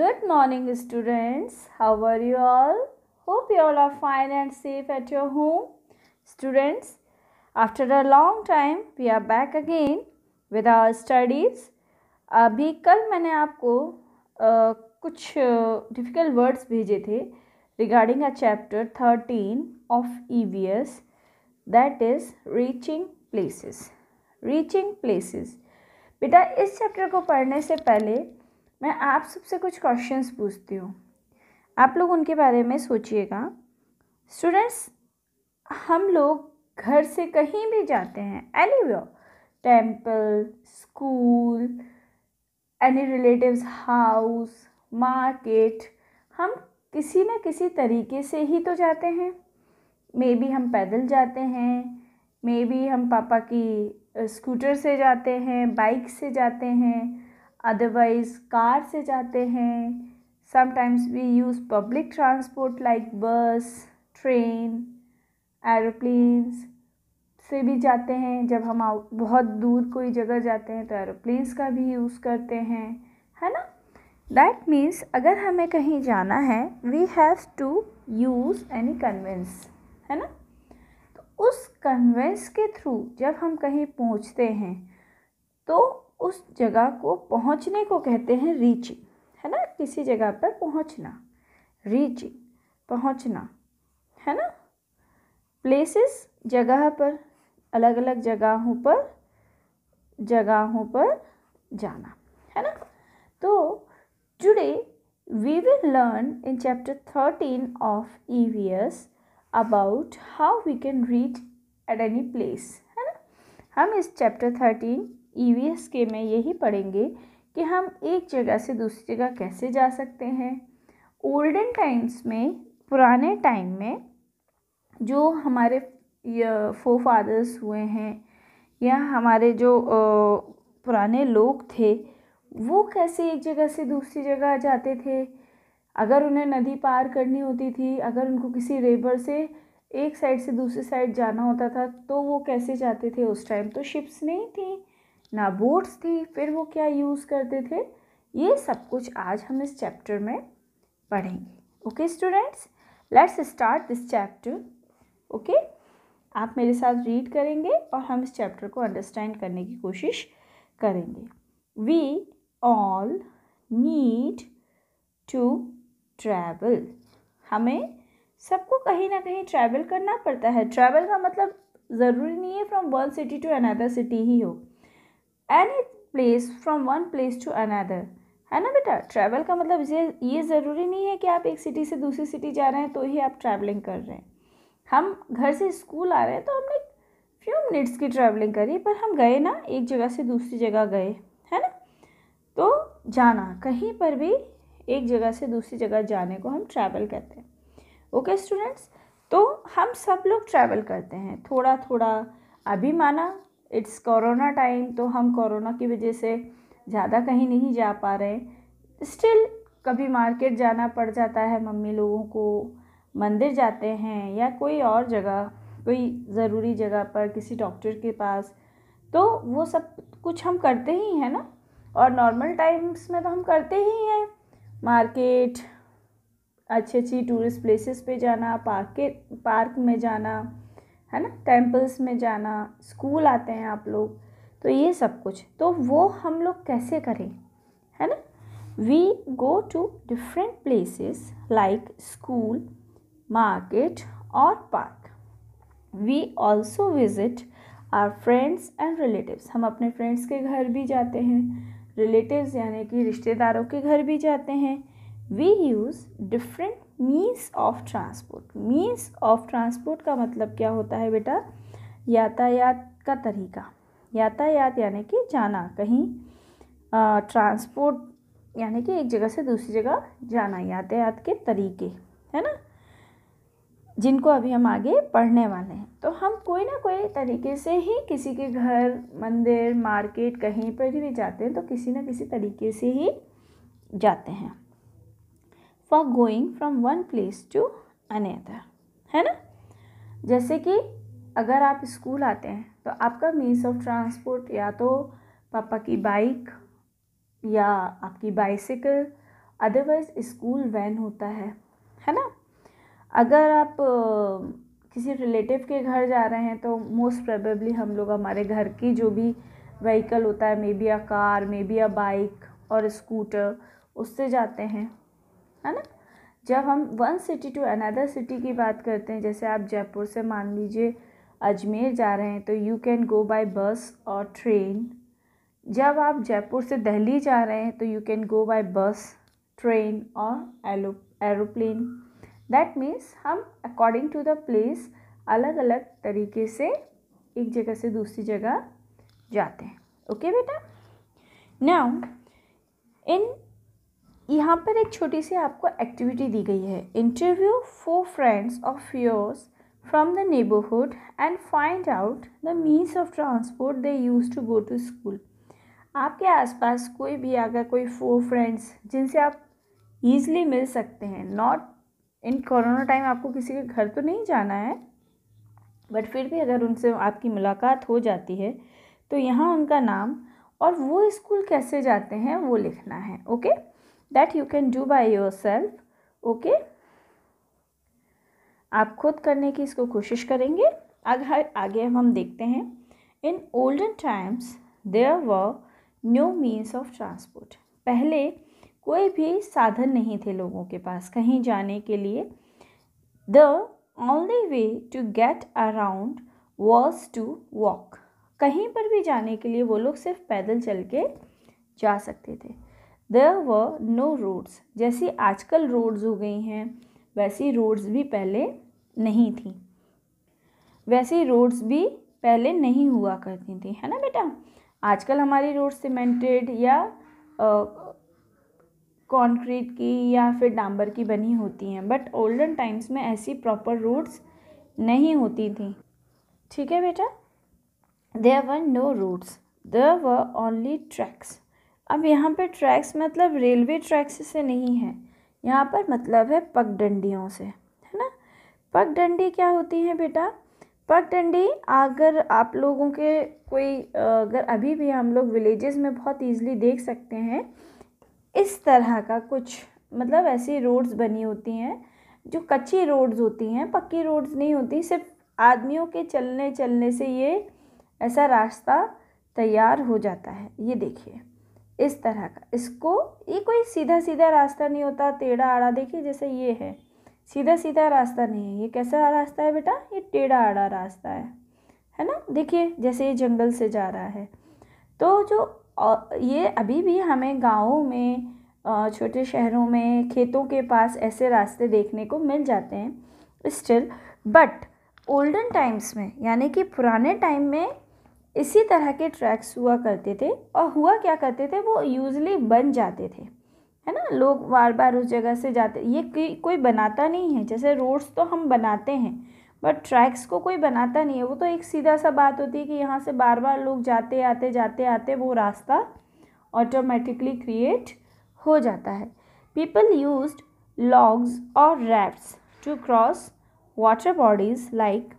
Good morning students. How are you all? Hope you all are fine and safe at your home. Students, after a long time we are back again with our studies. अभी कल मैंने आपको कुछ difficult uh, words भेजे थे regarding a chapter 13 of E that is reaching places. Reaching places. बेटा इस chapter को पढ़ने से पहले मैं आप सबसे कुछ क्वेश्चंस पूछती हूँ आप लोग उनके बारे में सोचिएगा स्टूडेंट्स हम लोग घर से कहीं भी जाते हैं anywhere temple school any relatives house market हम किसी न किसी तरीके से ही तो जाते हैं मे बी हम पैदल जाते हैं मे बी हम पापा की स्कूटर से जाते हैं बाइक से जाते हैं अदरवाइज कार से जाते हैं sometimes we use public transport like bus train aeroplanes से भी जाते हैं जब हम बहुत दूर कोई जगह जाते हैं तो एरोप्लेन्स का भी यूज़ करते हैं है ना दैट मीन्स अगर हमें कहीं जाना है we have to use any conveyance है ना तो उस कन्वेंस के थ्रू जब हम कहीं पहुँचते हैं तो उस जगह को पहुंचने को कहते हैं रीचिंग है ना किसी जगह पर पहुंचना रीचिंग पहुंचना है ना प्लेसेस जगह पर अलग अलग जगहों पर जगहों पर जाना है ना तो today we will learn in chapter thirteen of EVS about how we can reach at any place है ना हम इस चैप्टर थर्टीन ईवीएस e के में यही पढ़ेंगे कि हम एक जगह से दूसरी जगह कैसे जा सकते हैं ओल्डन टाइम्स में पुराने टाइम में जो हमारे फो फादर्स हुए हैं या हमारे जो पुराने लोग थे वो कैसे एक जगह से दूसरी जगह जाते थे अगर उन्हें नदी पार करनी होती थी अगर उनको किसी रेबर से एक साइड से दूसरी साइड जाना होता था तो वो कैसे जाते थे उस टाइम तो शिप्स नहीं थी ना बोट्स थी फिर वो क्या यूज़ करते थे ये सब कुछ आज हम इस चैप्टर में पढ़ेंगे okay students let's start this chapter okay आप मेरे साथ रीड करेंगे और हम इस चैप्टर को अंडरस्टैंड करने की कोशिश करेंगे we all need to travel हमें सबको कहीं ना कहीं ट्रैवल करना पड़ता है ट्रैवल का मतलब ज़रूरी नहीं है from one city to another city ही हो any place from one place to another है ना बेटा ट्रैवल का मतलब ये ये ज़रूरी नहीं है कि आप एक सिटी से दूसरी सिटी जा रहे हैं तो ही आप ट्रैवलिंग कर रहे हैं हम घर से स्कूल आ रहे हैं तो हमने फ्यू मिनट्स की ट्रैवलिंग करी पर हम गए ना एक जगह से दूसरी जगह गए है ना तो जाना कहीं पर भी एक जगह से दूसरी जगह जाने को हम ट्रैवल कहते हैं ओके स्टूडेंट्स तो हम सब लोग ट्रैवल करते हैं थोड़ा थोड़ा अभी माना इट्स कोरोना टाइम तो हम कोरोना की वजह से ज़्यादा कहीं नहीं जा पा रहे स्टिल कभी मार्केट जाना पड़ जाता है मम्मी लोगों को मंदिर जाते हैं या कोई और जगह कोई ज़रूरी जगह पर किसी डॉक्टर के पास तो वो सब कुछ हम करते ही हैं ना और नॉर्मल टाइम्स में तो हम करते ही हैं मार्केट अच्छी अच्छी टूरिस्ट प्लेसेस पे जाना पार्क के पार्क में जाना है ना टेम्पल्स में जाना स्कूल आते हैं आप लोग तो ये सब कुछ तो वो हम लोग कैसे करें है ना we go to different places like school market और park we also visit our friends and relatives हम अपने फ्रेंड्स के घर भी जाते हैं रिलेटिव्स यानी कि रिश्तेदारों के घर भी जाते हैं we use different means of transport means of transport का मतलब क्या होता है बेटा यातायात का तरीका यातायात यानी कि जाना कहीं ट्रांसपोर्ट यानी कि एक जगह से दूसरी जगह जाना यातायात के तरीके है ना जिनको अभी हम आगे पढ़ने वाले हैं तो हम कोई ना कोई तरीके से ही किसी के घर मंदिर मार्केट कहीं पर भी जाते हैं तो किसी ना किसी तरीके से ही जाते हैं for going from one place to another है ना जैसे कि अगर आप स्कूल आते हैं तो आपका मीन्स ऑफ ट्रांसपोर्ट या तो पापा की बाइक या आपकी बाइसिकल अदरवाइज स्कूल वैन होता है है ना अगर आप किसी रिलेटिव के घर जा रहे हैं तो मोस्ट प्रोबेबली हम लोग हमारे घर की जो भी व्हीकल होता है may be a car may be a bike और स्कूटर उससे जाते हैं है ना जब हम one city to another city की बात करते हैं जैसे आप जयपुर से मान लीजिए अजमेर जा रहे हैं तो यू कैन गो बाय बस और ट्रेन जब आप जयपुर से दिल्ली जा रहे हैं तो you can go by bus train और एरोप्लेन दैट मीन्स हम अकॉर्डिंग टू द प्लेस अलग अलग तरीके से एक जगह से दूसरी जगह जाते हैं ओके okay, बेटा नाउ इन यहाँ पर एक छोटी सी आपको एक्टिविटी दी गई है interview four friends of yours from the neighbourhood and find out the means of transport they use to go to school आपके आसपास कोई भी अगर कोई फोर फ्रेंड्स जिनसे आप ईजली मिल सकते हैं नॉट इन कोरोना टाइम आपको किसी के घर तो नहीं जाना है बट फिर भी अगर उनसे आपकी मुलाकात हो जाती है तो यहाँ उनका नाम और वो स्कूल कैसे जाते हैं वो लिखना है okay okay? That you can do by yourself okay आप खुद करने की इसको कोशिश करेंगे अगर आगे हम देखते हैं in olden times there were no means of transport पहले कोई भी साधन नहीं थे लोगों के पास कहीं जाने के लिए the only way to get around was to walk कहीं पर भी जाने के लिए वो लोग सिर्फ पैदल चल के जा सकते थे देर व नो रोड्स जैसी आजकल रोड्स हो गई हैं वैसी रोड्स भी पहले नहीं थी वैसी रोड्स भी पहले नहीं हुआ करती थी है ना बेटा आजकल हमारी रोड सीमेंटेड या कंक्रीट की या फिर डांबर की बनी होती हैं बट ओल्डन टाइम्स में ऐसी प्रॉपर रोड्स नहीं होती थी ठीक है बेटा there were no roads there were only tracks अब यहाँ पर ट्रैक्स मतलब रेलवे ट्रैक्स से नहीं है यहाँ पर मतलब है पगडंडियों से है ना पगडंडी क्या होती है बेटा पगडंडी अगर आप लोगों के कोई अगर अभी भी हम लोग विलेजेस में बहुत ईजिली देख सकते हैं इस तरह का कुछ मतलब ऐसी रोड्स बनी होती हैं जो कच्ची रोड्स होती हैं पक्की रोड्स नहीं होती सिर्फ आदमियों के चलने चलने से ये ऐसा रास्ता तैयार हो जाता है ये देखिए इस तरह का इसको ये कोई सीधा सीधा रास्ता नहीं होता टेढ़ा आड़ा देखिए जैसे ये है सीधा सीधा रास्ता नहीं है ये कैसा रास्ता है बेटा ये टेढ़ा आड़ा रास्ता है है ना देखिए जैसे ये जंगल से जा रहा है तो जो ये अभी भी हमें गाँवों में छोटे शहरों में खेतों के पास ऐसे रास्ते देखने को मिल जाते हैं स्टिल बट ओल्डन टाइम्स में यानी कि पुराने टाइम में इसी तरह के ट्रैक्स हुआ करते थे और हुआ क्या करते थे वो यूजली बन जाते थे है ना लोग बार बार उस जगह से जाते ये कोई बनाता नहीं है जैसे रोड्स तो हम बनाते हैं बट ट्रैक्स को कोई बनाता नहीं है वो तो एक सीधा सा बात होती है कि यहाँ से बार बार लोग जाते आते जाते आते वो रास्ता ऑटोमेटिकली क्रिएट हो जाता है पीपल यूज लॉग्स और rafts to cross water bodies like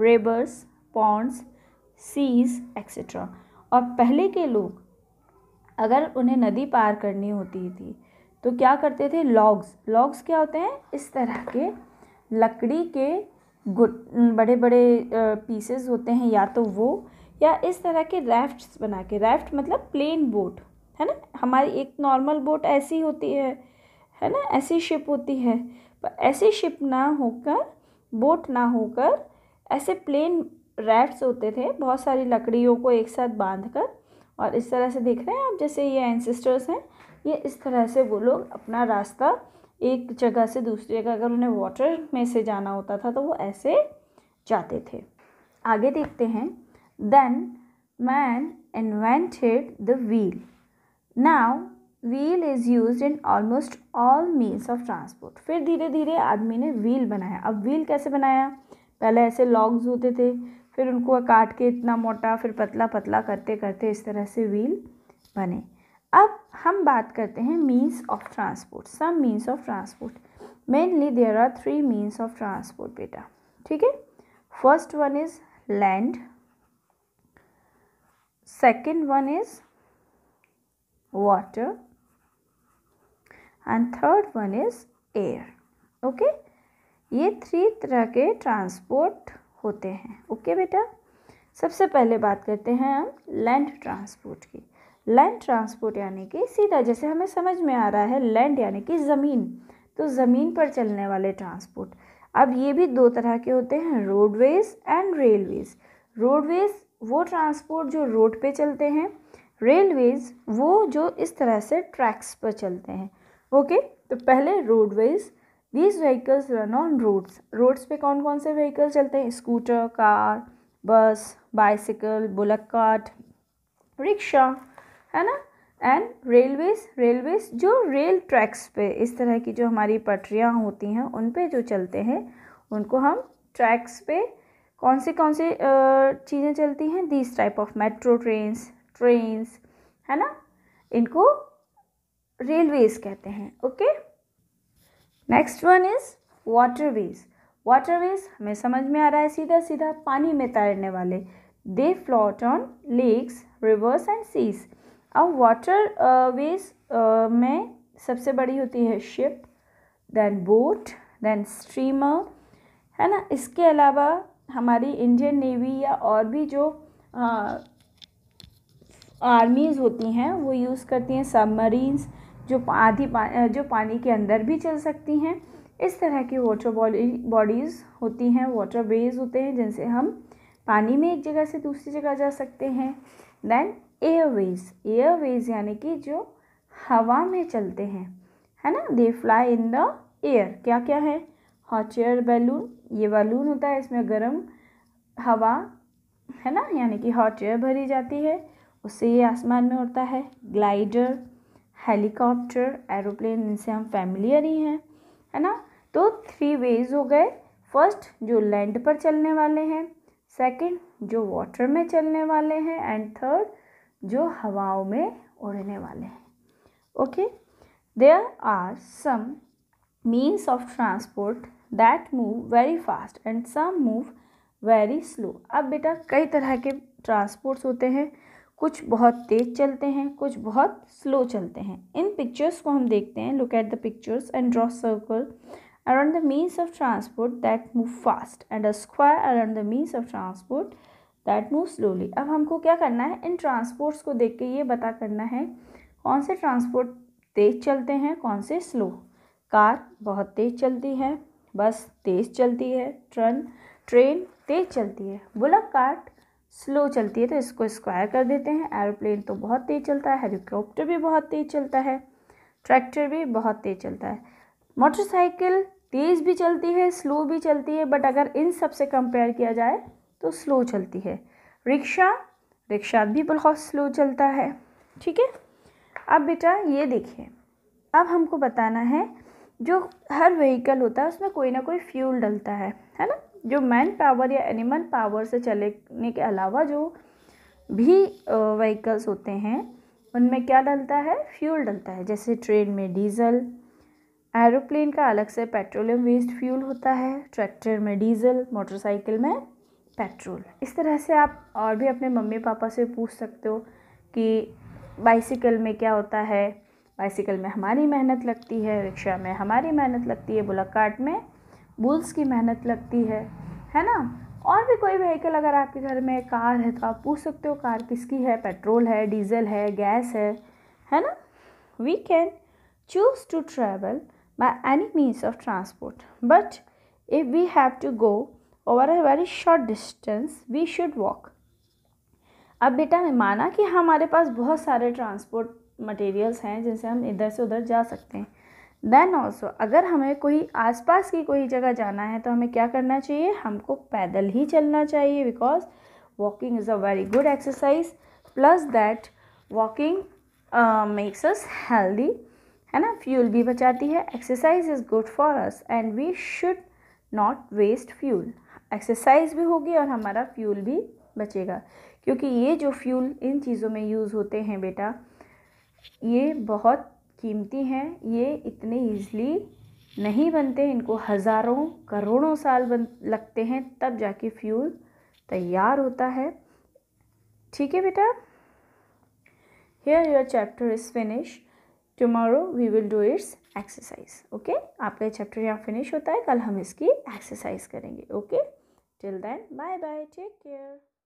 rivers ponds seas etcetera और पहले के लोग अगर उन्हें नदी पार करनी होती थी तो क्या करते थे लॉग्स लॉग्स क्या होते हैं इस तरह के लकड़ी के गुट बड़े बड़े पीसेस होते हैं या तो वो या इस तरह के रैफ्ट्स बना के रैफ्ट मतलब प्लेन बोट है ना हमारी एक नॉर्मल बोट ऐसी होती है है ना ऐसी शिप होती है पर ऐसी शिप ना होकर बोट ना होकर ऐसे प्लेन रैट्स होते थे बहुत सारी लकड़ियों को एक साथ बांध कर और इस तरह से देख रहे हैं आप जैसे ये एनसिस्टर्स हैं ये इस तरह से वो लोग अपना रास्ता एक जगह से दूसरी जगह अगर उन्हें वाटर में से जाना होता था तो वो ऐसे जाते थे आगे देखते हैं then man invented the wheel now wheel is use in almost all means of transport फिर धीरे धीरे आदमी ने व्हील बनाया अब व्हील कैसे बनाया पहले ऐसे लॉग्स होते थे फिर उनको काट के इतना मोटा फिर पतला पतला करते करते इस तरह से व्हील बने अब हम बात करते हैं means of transport some means of transport mainly there are three means of transport बेटा ठीक है first one is land second one is water and third one is air okay ये थ्री तरह के ट्रांसपोर्ट होते हैं ओके बेटा सबसे पहले बात करते हैं हम लैंड ट्रांसपोर्ट की लैंड ट्रांसपोर्ट यानी कि सीधा जैसे हमें समझ में आ रहा है लैंड यानी कि ज़मीन तो ज़मीन पर चलने वाले ट्रांसपोर्ट अब ये भी दो तरह के होते हैं रोडवेज़ एंड रेलवेज़ रोडवेज़ वो ट्रांसपोर्ट जो रोड पे चलते हैं रेलवेज़ वो जो इस तरह से ट्रैक्स पर चलते हैं ओके तो पहले roadways these vehicles run on roads roads पे कौन कौन से व्हीकल चलते हैं scooter car bus bicycle bullock cart rickshaw है ना एंड रेलवेज रेलवेज जो रेल ट्रैक्स पे इस तरह की जो हमारी पटरियाँ होती हैं उन पे जो चलते हैं उनको हम ट्रैक्स पे कौन से कौन से चीज़ें चलती हैं these type of metro trains trains है ना इनको रेलवेज कहते हैं okay okay? Next one is waterways waterways हमें समझ में आ रहा है सीधा सीधा पानी में तैरने वाले they float on lakes rivers and seas अब वाटर वेज uh, uh, में सबसे बड़ी होती है ship then boat then steamer है ना इसके अलावा हमारी इंडियन नेवी या और भी जो आर्मीज़ uh, होती हैं वो यूज़ करती हैं सबमरीन्स जो आधी पा, जो पानी के अंदर भी चल सकती हैं इस तरह की वाटर बॉडी बॉडीज़ होती हैं वाटर वेज होते हैं जिनसे हम पानी में एक जगह से दूसरी जगह जा सकते हैं देन एयरवेज एयरवेज यानी कि जो हवा में चलते हैं है ना they fly in the air क्या क्या है हॉट एयर बैलून ये बैलून होता है इसमें गर्म हवा है ना यानी कि हॉट एयर भरी जाती है उससे ये आसमान में उड़ता है ग्लाइडर हेलीकॉप्टर एरोप्लेन इनसे हम फैमिलियर ही हैं है ना तो थ्री वेज हो गए फर्स्ट जो लैंड पर चलने वाले हैं सेकंड जो वाटर में चलने वाले हैं एंड थर्ड जो हवाओं में उड़ने वाले हैं okay there are some means of transport that move very fast and some move very slow अब बेटा कई तरह के ट्रांसपोर्ट्स होते हैं कुछ बहुत तेज़ चलते हैं कुछ बहुत स्लो चलते हैं इन पिक्चर्स को हम देखते हैं look at the pictures and draw circle around the means of transport that move fast and a square around the means of transport that move slowly अब हमको क्या करना है इन ट्रांसपोर्ट्स को देख के ये पता करना है कौन से ट्रांसपोर्ट तेज़ चलते हैं कौन से स्लो कार बहुत तेज़ चलती है बस तेज़ चलती है ट्रन ट्रेन तेज़ चलती है बुलक कार्ट स्लो चलती है तो इसको स्क्वायर कर देते हैं एरोप्लेन तो बहुत तेज़ चलता है हेलीकॉप्टर भी बहुत तेज़ चलता है ट्रैक्टर भी बहुत तेज़ चलता है मोटरसाइकिल तेज़ भी चलती है स्लो भी चलती है बट अगर इन सब से कंपेयर किया जाए तो स्लो चलती है रिक्शा रिक्शा भी बहुत स्लो चलता है ठीक है अब बेटा ये देखिए अब हमको बताना है जो हर व्हीकल होता है उसमें कोई ना कोई फ्यूल डलता है है ना जो मैन पावर या एनिमल पावर से चलने के अलावा जो भी व्हीकल्स होते हैं उनमें क्या डलता है फ्यूल डलता है जैसे ट्रेन में डीजल एरोप्लेन का अलग से पेट्रोलियम वेस्ट फ्यूल होता है ट्रैक्टर में डीजल मोटरसाइकिल में पेट्रोल इस तरह से आप और भी अपने मम्मी पापा से पूछ सकते हो कि बाइसिकल में क्या होता है बाइसिकल में हमारी मेहनत लगती है रिक्शा में हमारी मेहनत लगती है बुलाकाट में बुल्स की मेहनत लगती है है ना और भी कोई व्हीकल अगर आपके घर में कार है तो आप पूछ सकते हो कार किसकी है पेट्रोल है डीजल है गैस है है ना we can choose to travel by any means of transport but if we have to go over a very short distance we should walk अब बेटा माना कि हमारे पास बहुत सारे ट्रांसपोर्ट मटेरियल्स हैं जिनसे हम इधर से उधर जा सकते हैं देन ऑल्सो अगर हमें कोई आसपास की कोई जगह जाना है तो हमें क्या करना चाहिए हमको पैदल ही चलना चाहिए because walking is a very good exercise plus that walking makes us healthy है ना फ्यूल भी बचाती है exercise is good for us and we should not waste fuel exercise भी होगी और हमारा फ्यूल भी बचेगा क्योंकि ये जो फ्यूल इन चीज़ों में यूज़ होते हैं बेटा ये बहुत कीमती हैं ये इतने ईज़ली नहीं बनते इनको हज़ारों करोड़ों साल बन लगते हैं तब जाके फ्यूल तैयार होता है ठीक है बेटा here your chapter is finish tomorrow we will do its exercise okay आपका ये चैप्टर यहाँ फिनिश होता है कल हम इसकी एक्सरसाइज करेंगे okay till then bye bye take care